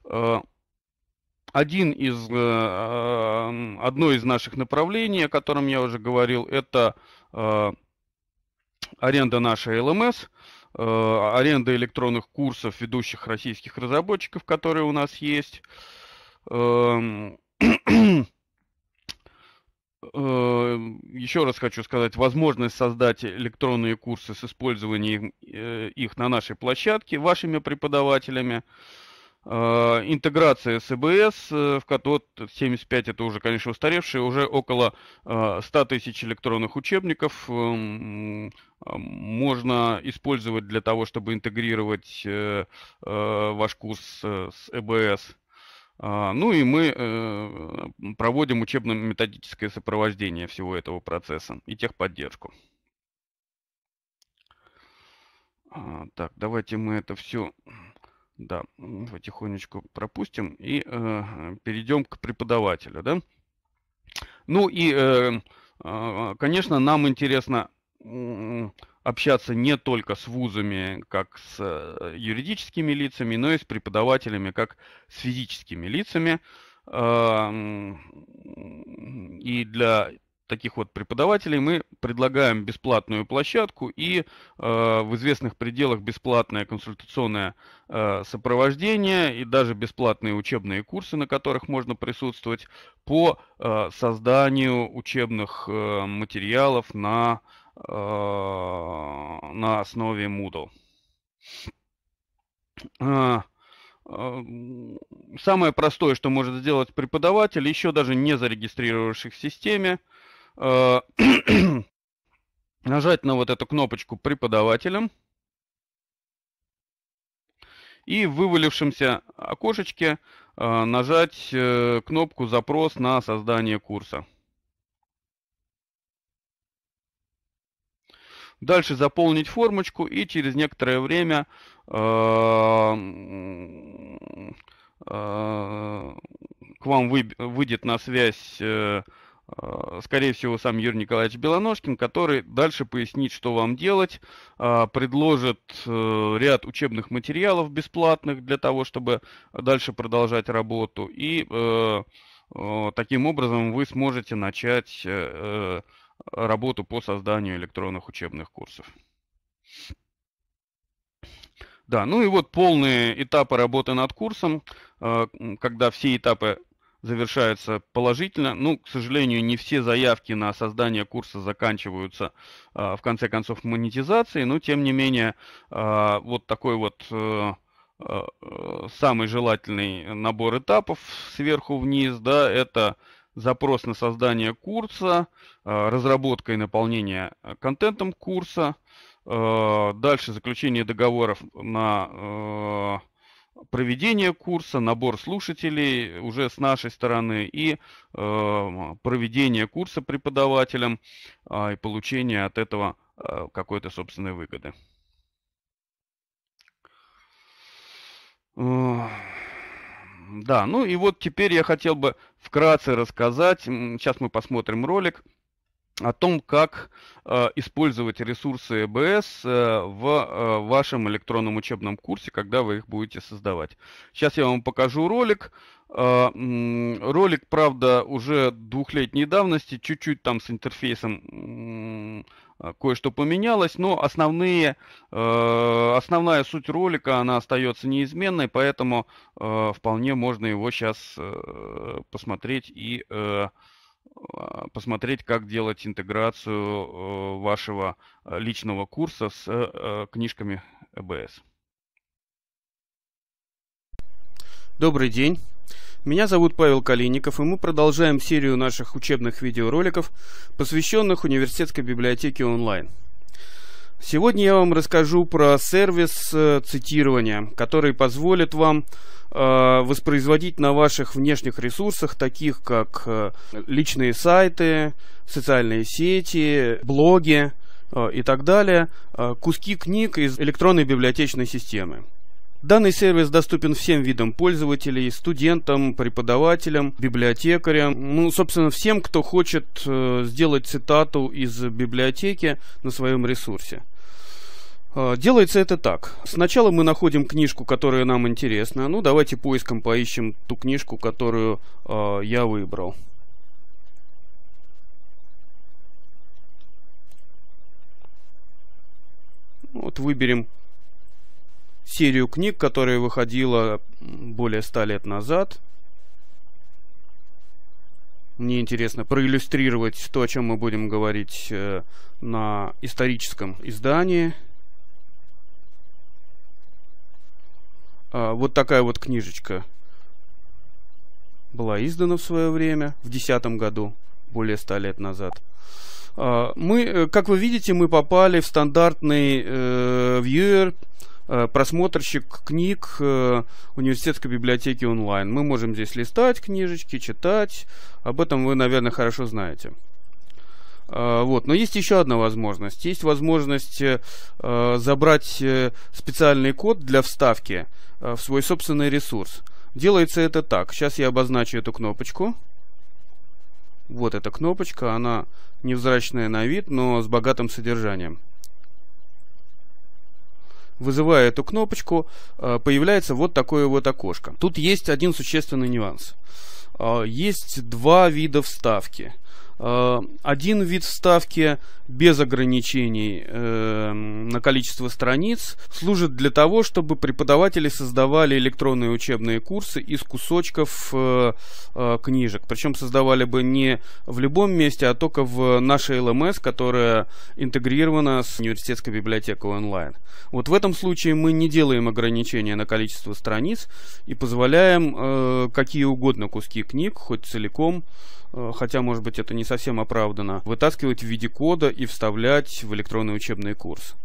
А, один из, э, одно из наших направлений, о котором я уже говорил, это а, аренда нашей ЛМС, аренда электронных курсов ведущих российских разработчиков, которые у нас есть Э, еще раз хочу сказать, возможность создать электронные курсы с использованием э, их на нашей площадке вашими преподавателями. Э, интеграция с ЭБС, в КАТОТ 75, это уже, конечно, устаревшие, уже около 100 тысяч электронных учебников эм, можно использовать для того, чтобы интегрировать ваш курс с ЭБС. А, ну и мы э, проводим учебно-методическое сопровождение всего этого процесса и техподдержку. А, так, давайте мы это все да, потихонечку пропустим и э, перейдем к преподавателю. Да? Ну и, э, а, конечно, нам интересно общаться не только с вузами, как с э, юридическими лицами, но и с преподавателями, как с физическими лицами. И для таких вот преподавателей мы предлагаем бесплатную площадку и э, в известных пределах бесплатное консультационное э, сопровождение и даже бесплатные учебные курсы, на которых можно присутствовать по созданию учебных материалов на Э, на основе Moodle. Э, э, самое простое, что может сделать преподаватель, еще даже не зарегистрировавших в системе, [CLEARS THROAT] нажать на вот эту кнопочку преподавателем и в вывалившемся окошечке нажать кнопку «Запрос на создание курса». Дальше заполнить формочку и через некоторое время э, э, к вам выйдет на связь, э, скорее всего, сам Юрий Николаевич Белоножкин, который дальше пояснит, что вам делать, предложит ряд учебных материалов бесплатных для того, чтобы дальше продолжать работу. И таким образом вы сможете начать работу по созданию электронных учебных курсов. Да, ну и вот полные этапы работы над курсом, а, когда все этапы завершаются положительно. Ну, к сожалению, не все заявки на создание курса заканчиваются а, в конце концов монетизацией, но тем не менее а, вот такой вот э, э, э, самый желательный набор этапов сверху вниз, да, это запрос на создание курса, э, разработка и наполнение э, контентом курса, э, дальше заключение договоров на проведение курса, набор слушателей уже с нашей стороны и проведение курса преподавателям и получение от этого какой-то собственной выгоды да, ну и вот теперь я хотел бы вкратце рассказать, сейчас мы посмотрим ролик, о том, как э, использовать ресурсы ЭБС э, в э, вашем электронном учебном курсе, когда вы их будете создавать. Сейчас я вам покажу ролик. Э, ролик, правда, уже двухлетней давности, чуть-чуть там с интерфейсом Э, кое-что поменялось, но основные, э, основная суть ролика, она остается неизменной, поэтому э, вполне можно его сейчас посмотреть и посмотреть, как делать интеграцию вашего личного курса с книжками ЭБС. Добрый день. Меня зовут Павел Калиников, и мы продолжаем серию наших учебных видеороликов, посвященных университетской библиотеке онлайн. Сегодня я вам расскажу про сервис э, цитирования, который позволит вам э, воспроизводить на ваших внешних ресурсах, таких как э, личные сайты, социальные сети, блоги э, и так далее, э, куски книг из электронной библиотечной системы. Данный сервис доступен всем видам пользователей, студентам, преподавателям, библиотекарям, ну, собственно, всем, кто хочет э, сделать цитату из библиотеки на своем ресурсе. Э, делается это так. Сначала мы находим книжку, которая нам интересна. Ну, давайте поиском поищем ту книжку, которую э, я выбрал. Вот выберем серию книг, которая выходила более ста лет назад. Мне интересно проиллюстрировать то, о чем мы будем говорить э, на историческом издании. А, вот такая вот книжечка была издана в свое время, в 2010 году, более ста лет назад. А, мы, э, как вы видите, мы попали в стандартный э, viewer Э, просмотрщик книг э, университетской библиотеки онлайн. Мы можем здесь листать книжечки, читать. Об этом вы, наверное, хорошо знаете. Э, вот. Но есть еще одна возможность. Есть возможность э, забрать специальный код для вставки в свой собственный ресурс. Делается это так. Сейчас я обозначу эту кнопочку. Вот эта кнопочка, она невзрачная на вид, но с богатым содержанием вызывая эту кнопочку, э, появляется вот такое вот окошко. Тут есть один существенный нюанс. Э, есть два вида вставки. Э, один вид вставки без ограничений э, на количество страниц служит для того, чтобы преподаватели создавали электронные учебные курсы из кусочков э, э, книжек. Причем создавали бы не в любом месте, а только в нашей ЛМС, которая интегрирована с университетской библиотекой онлайн. Вот в этом случае мы не делаем ограничения на количество страниц и позволяем э, какие угодно куски книг, хоть целиком, э, хотя, может быть, это не совсем оправдано вытаскивать в виде кода и вставлять в электронный учебный курс.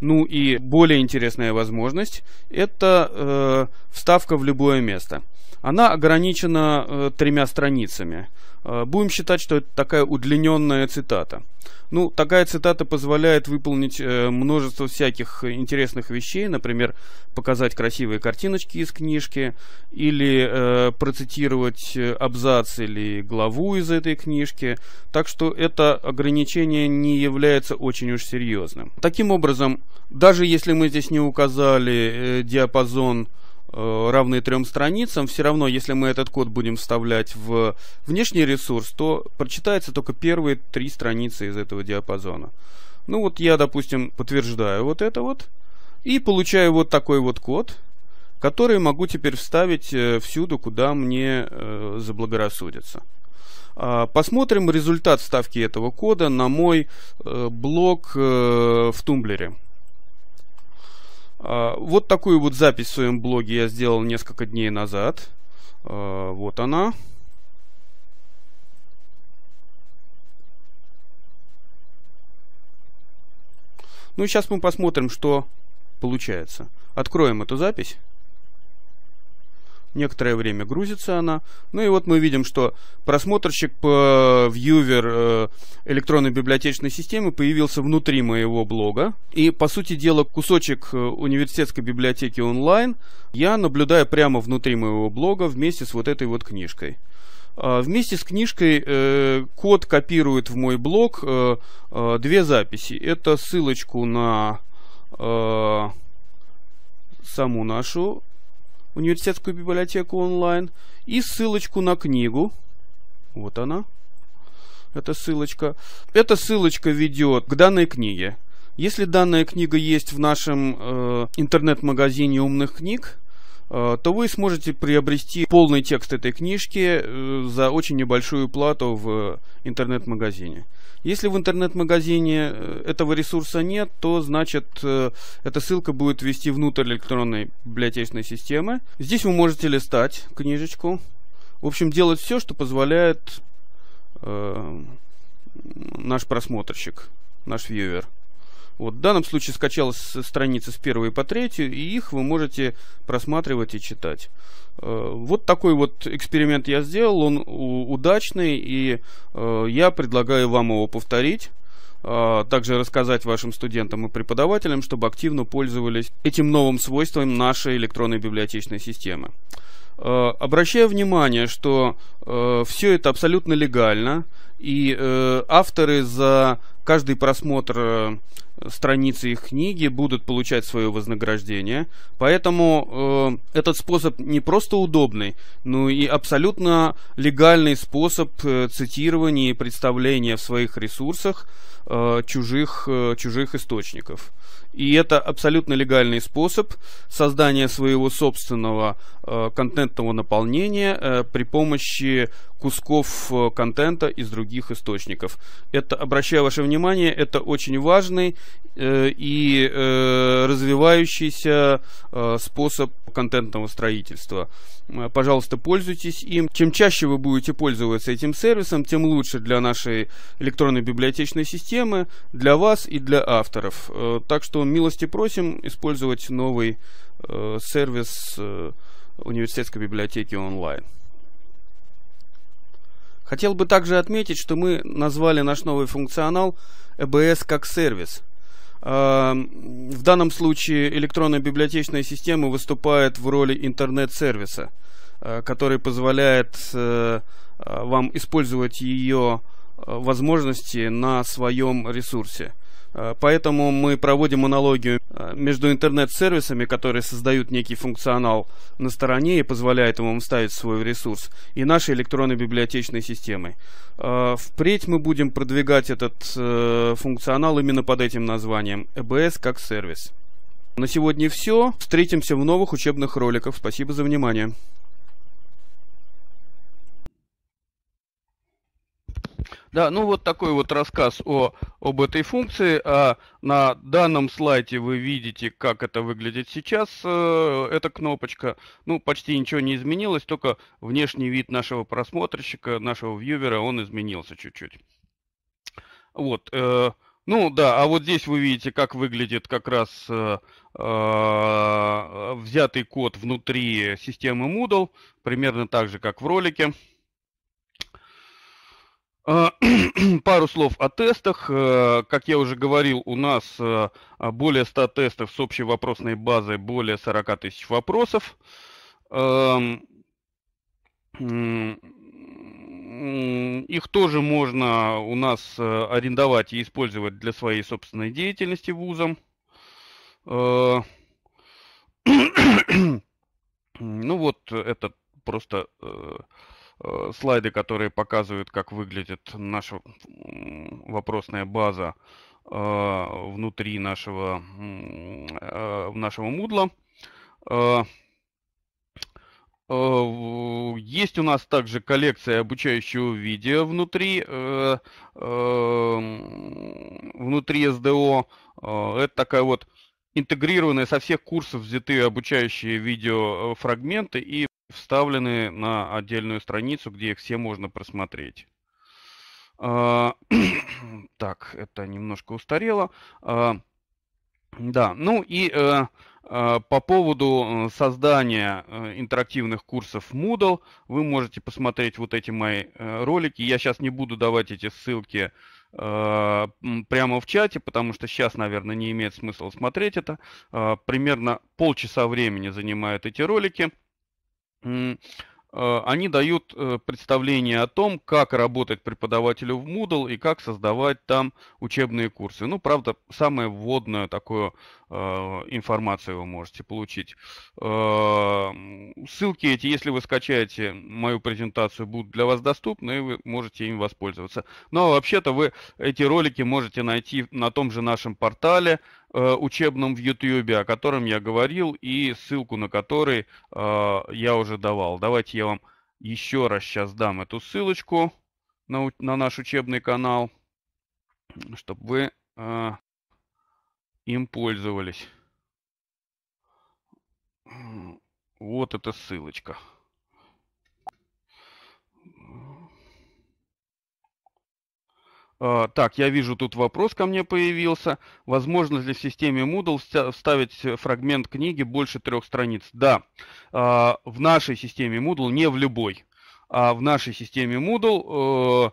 Ну и более интересная возможность – это э, вставка в любое место. Она ограничена э, тремя страницами. Э, будем считать, что это такая удлиненная цитата. Ну, такая цитата позволяет выполнить э, множество всяких интересных вещей, например, показать красивые картиночки из книжки, или э, процитировать э, абзац или главу из этой книжки. Так что это ограничение не является очень уж серьезным. Таким образом, даже если мы здесь не указали э, диапазон, Э, равные трем страницам, все равно, если мы этот код будем вставлять в внешний ресурс, то прочитается только первые три страницы из этого диапазона. Ну вот я, допустим, подтверждаю вот это вот, и получаю вот такой вот код, который могу теперь вставить э, всюду, куда мне э, заблагорассудится. А, посмотрим результат вставки этого кода на мой блог в Тумблере. А, вот такую вот запись в своем блоге я сделал несколько дней назад. А, вот она. Ну, и сейчас мы посмотрим, что получается. Откроем эту запись. Некоторое время грузится она. Ну и вот мы видим, что просмотрщик по вьювер э, электронной библиотечной системы появился внутри моего блога. И, по сути дела, кусочек э, университетской библиотеки онлайн я наблюдаю прямо внутри моего блога вместе с вот этой вот книжкой. А, вместе с книжкой э, код копирует в мой блог э, э, две записи. Это ссылочку на э, саму нашу университетскую библиотеку онлайн и ссылочку на книгу. Вот она. Эта ссылочка. Эта ссылочка ведет к данной книге. Если данная книга есть в нашем э, интернет-магазине умных книг, Э, то вы сможете приобрести полный текст этой книжки э, за очень небольшую плату в интернет-магазине. Если в интернет-магазине э, этого ресурса нет, то значит эта ссылка будет вести внутрь электронной библиотечной системы. Здесь вы можете листать книжечку. В общем, делать все, что позволяет э, наш просмотрщик, наш вьювер. Вот, в данном случае скачалась страница с первой по третью, и их вы можете просматривать и читать. Э, вот такой вот эксперимент я сделал, он удачный, и э, я предлагаю вам его повторить а, также рассказать вашим студентам и преподавателям, чтобы активно пользовались этим новым свойством нашей электронной библиотечной системы. Э, обращаю внимание, что э, все это абсолютно легально, и э, авторы за каждый просмотр э, страницы их книги будут получать свое вознаграждение, поэтому э, этот способ не просто удобный, но и абсолютно легальный способ э, цитирования и представления в своих ресурсах э, чужих, э, чужих источников. И это абсолютно легальный способ создания своего собственного э, контентного наполнения э, при помощи кусков э, контента из других источников. Это, обращаю ваше внимание, это очень важный э, и э, развивающийся э, способ контентного строительства. Пожалуйста, пользуйтесь им. Чем чаще вы будете пользоваться этим сервисом, тем лучше для нашей электронной библиотечной системы, для вас и для авторов. Э, так что милости просим использовать новый э, сервис э, университетской библиотеки онлайн. Хотел бы также отметить, что мы назвали наш новый функционал EBS как сервис. А, в данном случае электронная библиотечная система выступает в роли интернет-сервиса, а, который позволяет э, а, вам использовать ее э, возможности на своем ресурсе. Э, поэтому мы проводим аналогию э, между интернет-сервисами, которые создают некий функционал на стороне и позволяют ему вставить свой ресурс, и нашей электронной библиотечной системой. Э, впредь мы будем продвигать этот функционал именно под этим названием EBS как сервис. На сегодня все. Встретимся в новых учебных роликах. Спасибо за внимание. Да, ну вот такой вот рассказ о, об этой функции. А на данном слайде вы видите, как это выглядит сейчас, э, эта кнопочка. Ну, почти ничего не изменилось, только внешний вид нашего просмотрщика, нашего вьювера, он изменился чуть-чуть. Вот, э, ну да, а вот здесь вы видите, как выглядит как раз э, э, взятый код внутри системы Moodle, примерно так же, как в ролике. А, [CLEARS THROAT] пару слов о тестах. Э, как я уже говорил, у нас э, более 100 тестов с общей вопросной базой, более 40 тысяч вопросов. Эм, их тоже можно у нас э, арендовать и использовать для своей собственной деятельности вузом. [CLEARS THROAT] Ну вот, это просто Э, слайды, которые показывают, как выглядит наша вопросная база э, внутри нашего, э, нашего мудла. Есть у нас также коллекция обучающего видео внутри, внутри СДО. Это такая вот интегрированная со всех курсов взятые обучающие видео фрагменты и вставлены на отдельную страницу, где их все можно просмотреть. А, [CLEARS THROAT] так, это немножко устарело. А, да, ну и э, э, по поводу э, создания э, интерактивных курсов Moodle, вы можете посмотреть вот эти мои э, ролики. Я сейчас не буду давать эти ссылки э, прямо в чате, потому что сейчас, наверное, не имеет смысла смотреть это. Э, примерно полчаса времени занимают эти ролики. Э, они дают э, представление о том, как работать преподавателю в Moodle и как создавать там учебные курсы. Ну, правда, самую вводную такую э, информацию вы можете получить. Э, ссылки эти, если вы скачаете мою презентацию, будут для вас доступны, и вы можете им воспользоваться. Но ну, а вообще-то вы эти ролики можете найти на том же нашем портале Э, учебном в Ютьюбе, о котором я говорил, и ссылку на который э, я уже давал. Давайте я вам еще раз сейчас дам эту ссылочку на, на наш учебный канал, чтобы вы э, им пользовались. Вот эта ссылочка. Э, так, я вижу, тут вопрос ко мне появился. Возможно ли в системе Moodle вставить э, фрагмент книги больше трех страниц? Да, э, в нашей системе Moodle, не в любой. А в нашей системе Moodle,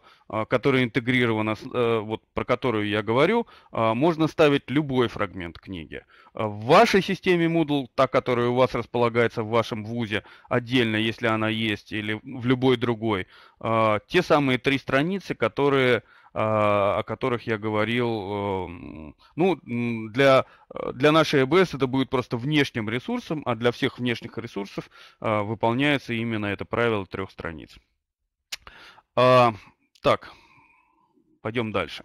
которая интегрирована, вот про которую я говорю, можно ставить любой фрагмент книги. В вашей системе Moodle, та, которая у вас располагается в вашем вузе, отдельно, если она есть, или в любой другой, те самые три страницы, которые а, о которых я говорил. Эм, ну, для, э, для нашей ЭБС это будет просто внешним ресурсом, а для всех внешних ресурсов а, выполняется именно это правило трех страниц. А, так, пойдем дальше.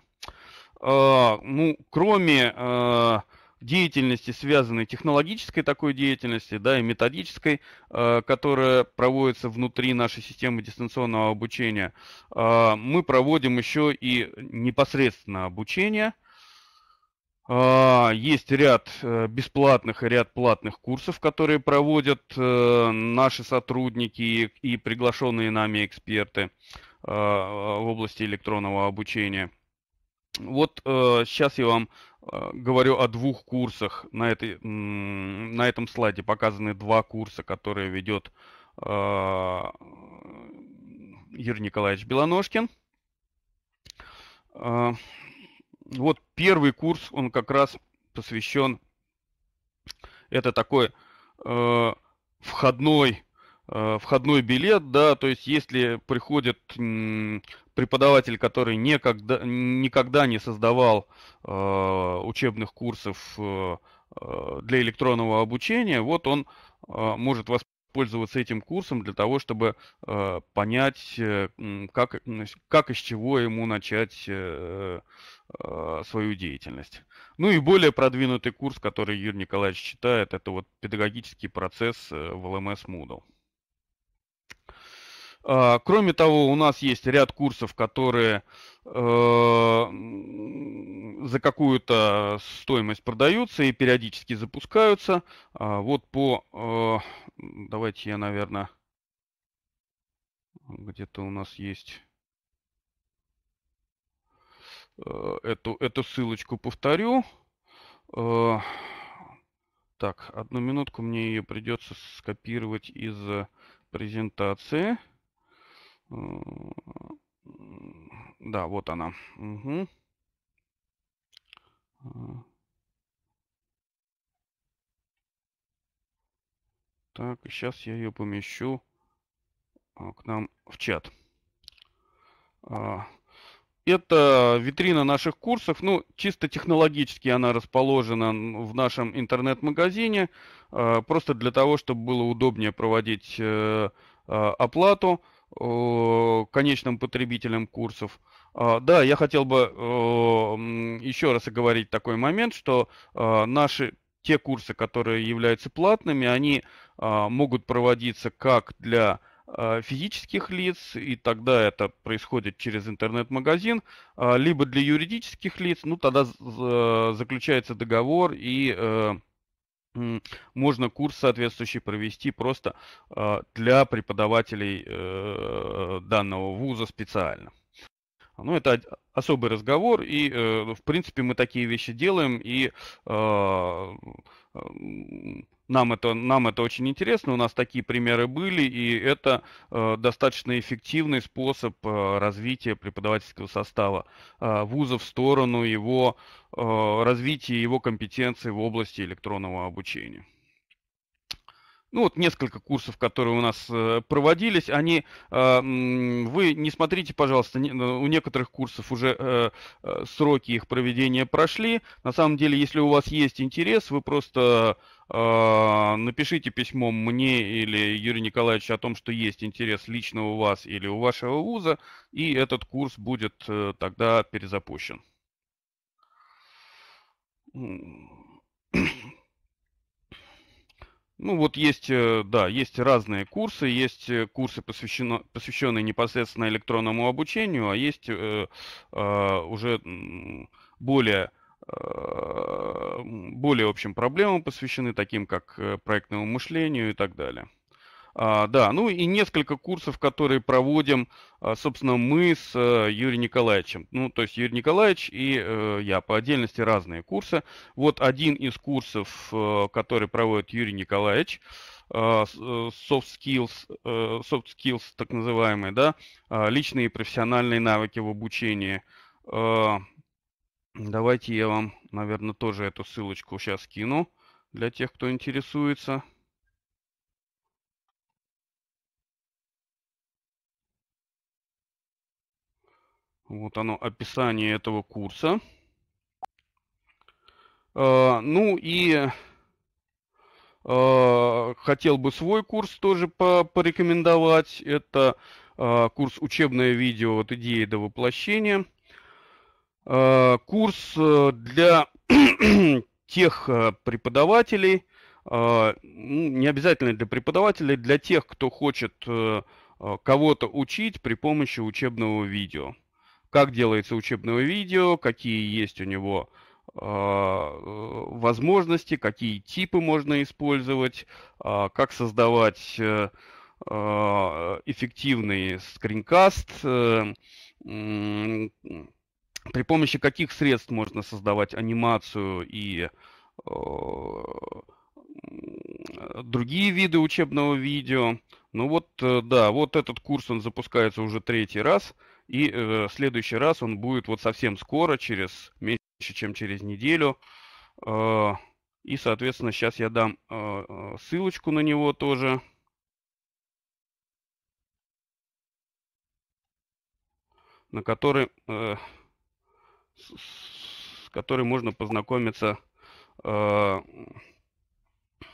Ну, кроме э, деятельности, связанной технологической такой деятельности, да, и методической, э, которая проводится внутри нашей системы дистанционного обучения, э, мы проводим еще и непосредственно обучение. Э, есть ряд бесплатных и ряд платных курсов, которые проводят наши сотрудники и, приглашенные нами эксперты в области электронного обучения. Вот сейчас я вам а, говорю о двух курсах. На, этой, на этом слайде показаны два курса, которые ведет а, Юрий Николаевич Белоножкин. А, вот первый курс, он как раз посвящен, это такой входной входной билет, да, то есть если приходит преподаватель, который никогда, никогда не создавал э, учебных курсов э, э, для электронного обучения, вот он э, может воспользоваться этим курсом для того, чтобы э, понять, э, как, как из чего ему начать э, э, свою деятельность. Ну и более продвинутый курс, который Юрий Николаевич читает, это вот педагогический процесс э, в LMS Moodle. А, кроме того, у нас есть ряд курсов, которые э, за какую-то стоимость продаются и периодически запускаются. А, вот по... Э, давайте я, наверное... Где-то у нас есть... Э, эту, эту ссылочку повторю. Так, одну минутку мне ее придется скопировать из презентации. Да, вот она. Угу. Так, сейчас я ее помещу а, к нам в чат. А, это витрина наших курсов. Ну, чисто технологически она расположена в нашем интернет-магазине. Просто для того, чтобы было удобнее проводить э, оплату. Э, конечным потребителям курсов. А, да, я хотел бы э, еще раз оговорить такой момент, что а, наши те курсы, которые являются платными, они а, могут проводиться как для физических лиц, и тогда это происходит через интернет-магазин, либо для юридических лиц, ну тогда э, заключается договор и можно курс соответствующий провести просто а, для преподавателей э, данного вуза специально. Ну, это особый разговор, и, э, в принципе, мы такие вещи делаем, и а, нам это, нам это очень интересно, у нас такие примеры были, и это э, достаточно эффективный способ э, развития преподавательского состава э, вуза в сторону его э, развития, его компетенций в области электронного обучения. Ну вот несколько курсов, которые у нас э, проводились, они, э, вы не смотрите, пожалуйста, э, у некоторых курсов уже сроки их проведения прошли. На самом деле, если у вас есть интерес, вы просто а, напишите письмо мне или Юрию Николаевичу о том, что есть интерес лично у вас или у вашего вуза, и этот курс будет э, тогда перезапущен. [CLEARS THROAT] Ну вот есть, э, да, есть разные курсы, есть э, курсы, посвящено, посвященные непосредственно электронному обучению, а есть э, э, уже более Э, более общим проблемам посвящены, таким как э, проектному мышлению и так далее. А, да, ну и несколько курсов, которые проводим, а, собственно, мы с э, Юрием Николаевичем. Ну, то есть Юрий Николаевич и я по отдельности разные курсы. Вот один из курсов, который проводит Юрий Николаевич, soft skills, soft skills так называемые, да, личные и профессиональные навыки в обучении – Давайте я вам, наверное, тоже эту ссылочку сейчас кину для тех, кто интересуется. Вот оно, описание этого курса. А, ну и а, хотел бы свой курс тоже порекомендовать. Это а, курс «Учебное видео от идеи до воплощения». Э, курс э, для [CLEARS THROAT] тех э, преподавателей, ну, не обязательно для преподавателей, для тех, кто хочет кого-то учить при помощи учебного видео. Как делается учебное видео, какие есть у него возможности, какие типы можно использовать, как создавать эффективный скринкаст, при помощи каких средств можно создавать анимацию и э, другие виды учебного видео. Ну вот, э, да, вот этот курс, он запускается уже третий раз, и э, следующий раз он будет вот совсем скоро, через меньше, чем через неделю. Э, и, соответственно, сейчас я дам э, э, ссылочку на него тоже. На который э, с которой можно познакомиться э, э,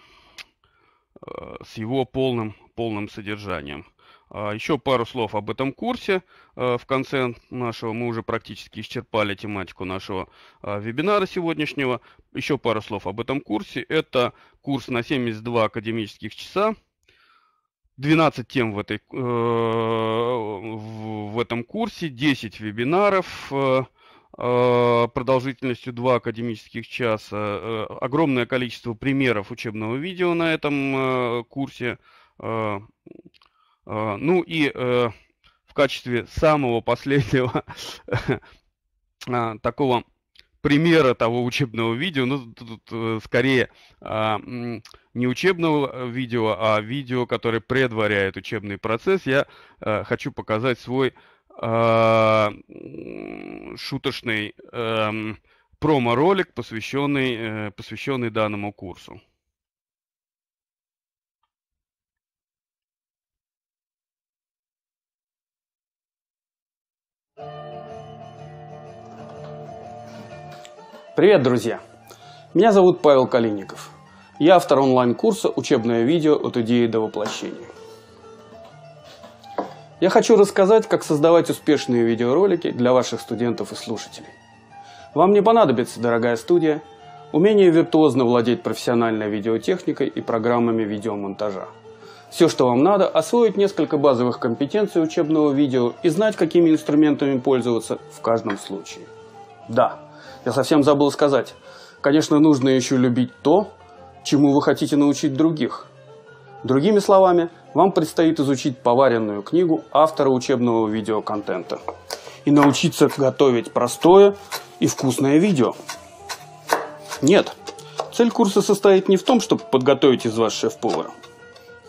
с его полным, полным содержанием. А, еще пару слов об этом курсе. Э, в конце нашего мы уже практически исчерпали тематику нашего вебинара сегодняшнего. Еще пару слов об этом курсе. Это курс на 72 академических часа. 12 тем в, этой, в этом курсе, 10 вебинаров, Э, продолжительностью два академических часа. Э, огромное количество примеров учебного видео на этом э, курсе. Ну и в качестве самого последнего [LAUGHS] такого примера того учебного видео, ну тут скорее не учебного видео, а видео, которое предваряет учебный процесс, я хочу показать свой Э, шуточный эм, промо-ролик, посвященный, э, посвященный данному курсу. Привет, друзья! Меня зовут Павел Калиников. Я автор онлайн-курса «Учебное видео от идеи до воплощения». Я хочу рассказать, как создавать успешные видеоролики для ваших студентов и слушателей. Вам не понадобится дорогая студия, умение виртуозно владеть профессиональной видеотехникой и программами видеомонтажа. Все, что вам надо, освоить несколько базовых компетенций учебного видео и знать, какими инструментами пользоваться в каждом случае. Да, я совсем забыл сказать. Конечно, нужно еще любить то, чему вы хотите научить других – Другими словами, вам предстоит изучить поваренную книгу автора учебного видеоконтента и научиться готовить простое и вкусное видео. Нет, цель курса состоит не в том, чтобы подготовить из вас шеф-повара.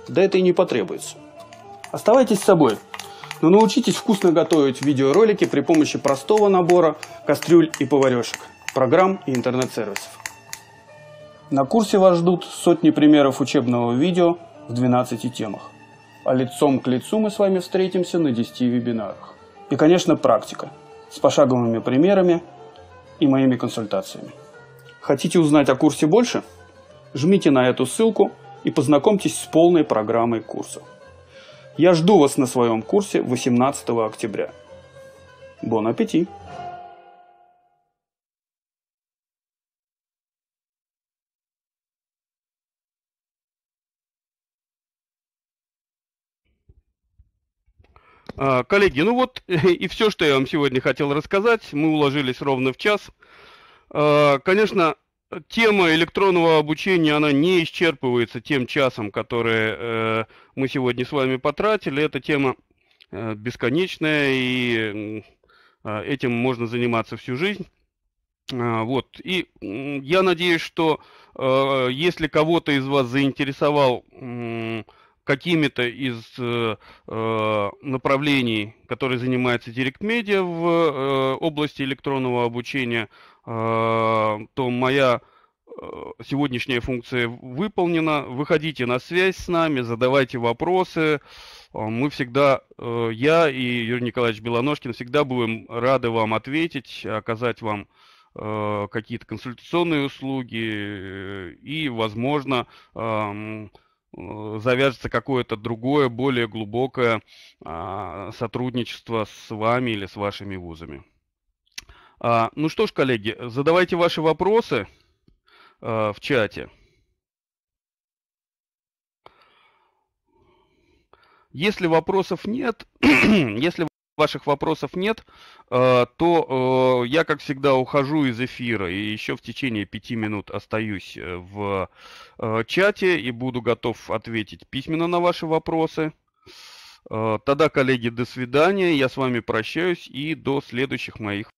Да это и не потребуется. Оставайтесь с собой, но научитесь вкусно готовить видеоролики при помощи простого набора кастрюль и поварешек, программ и интернет-сервисов. На курсе вас ждут сотни примеров учебного видео – в 12 темах. А лицом к лицу мы с вами встретимся на 10 вебинарах. И, конечно, практика с пошаговыми примерами и моими консультациями. Хотите узнать о курсе больше? Жмите на эту ссылку и познакомьтесь с полной программой курса. Я жду вас на своем курсе 18 октября. Бон аппетит! А, коллеги, ну вот [LAUGHS] и все, что я вам сегодня хотел рассказать. Мы уложились ровно в час. А, конечно, тема электронного обучения, она не исчерпывается тем часом, который э, мы сегодня с вами потратили. Эта тема э, бесконечная, и а, этим можно заниматься всю жизнь. Вот. И я надеюсь, что э, если кого-то из вас заинтересовал какими-то из э, э направлений, которые занимается Direct Media в э, области электронного обучения, э, то моя э, сегодняшняя функция выполнена. Выходите на связь с нами, задавайте вопросы. Э, мы всегда, я и Юрий Николаевич Белоножкин, всегда будем рады вам ответить, оказать вам какие-то консультационные услуги и, возможно, эм, Э, завяжется какое-то другое, более глубокое а, сотрудничество с вами или с вашими вузами. А, ну что ж, коллеги, задавайте ваши вопросы а, в чате. Если вопросов нет, [CLEARS THROAT] если ваших вопросов нет, э, то э, я, как всегда, ухожу из эфира и еще в течение пяти минут остаюсь э, в чате и буду готов ответить письменно на ваши вопросы. Тогда, коллеги, до свидания. Я с вами прощаюсь и до следующих моих